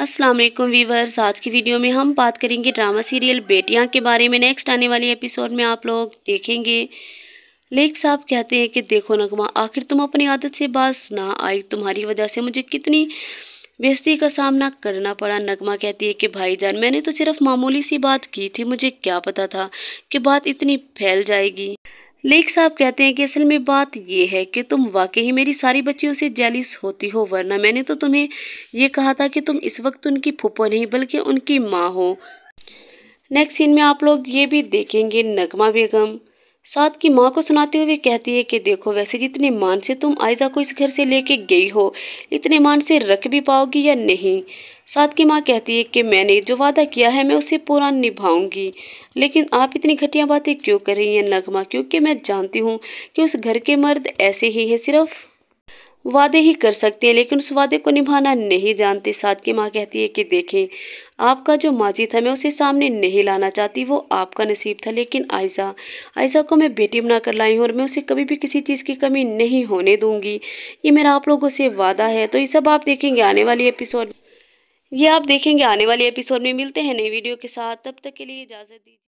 अस्सलाम वालेकुम वीवर्स आज की वीडियो में हम बात करेंगे ड्रामा सीरियल बेटियां के बारे में नेक्स्ट आने वाले एपिसोड में आप लोग देखेंगे लेख साहब कहते हैं कि देखो नगमा आखिर तुम अपनी आदत से बाज ना आई तुम्हारी वजह से मुझे कितनी बेस्ती का सामना करना पड़ा नगमा कहती है कि भाईजान मैंने तो सिर्फ मामूली सी बात की थी मुझे क्या पता था कि बात इतनी फैल जाएगी लेख साहब कहते हैं कि असल में बात यह है कि तुम वाकई मेरी सारी बच्चियों से जैलिस होती हो वरना मैंने तो तुम्हें यह कहा था कि तुम इस वक्त उनकी फूफो नहीं बल्कि उनकी माँ हो नेक्स्ट सीन में आप लोग ये भी देखेंगे नगमा बेगम साथ की माँ को सुनाते हुए कहती है कि देखो वैसे जितने मान से तुम आयजा को इस घर से लेके गई हो इतने मान से रख भी पाओगी या नहीं साथ की माँ कहती है कि मैंने जो वादा किया है मैं उसे पूरा निभाऊंगी लेकिन आप इतनी घटिया बातें क्यों कर रही हैं नगमा क्योंकि मैं जानती हूँ कि उस घर के मर्द ऐसे ही हैं सिर्फ वादे ही कर सकते हैं लेकिन उस वादे को निभाना नहीं जानते साथ की माँ कहती है कि देखें आपका जो माजी था मैं उसे सामने नहीं लाना चाहती वो आपका नसीब था लेकिन आयजा आयजा को मैं बेटी बना कर लाई हूँ और मैं उसे कभी भी किसी चीज़ की कमी नहीं होने दूंगी ये मेरा आप लोगों से वादा है तो ये सब आप देखेंगे आने वाली एपिसोड ये आप देखेंगे आने वाले एपिसोड में मिलते हैं नई वीडियो के साथ तब तक के लिए इजाज़त दीजिए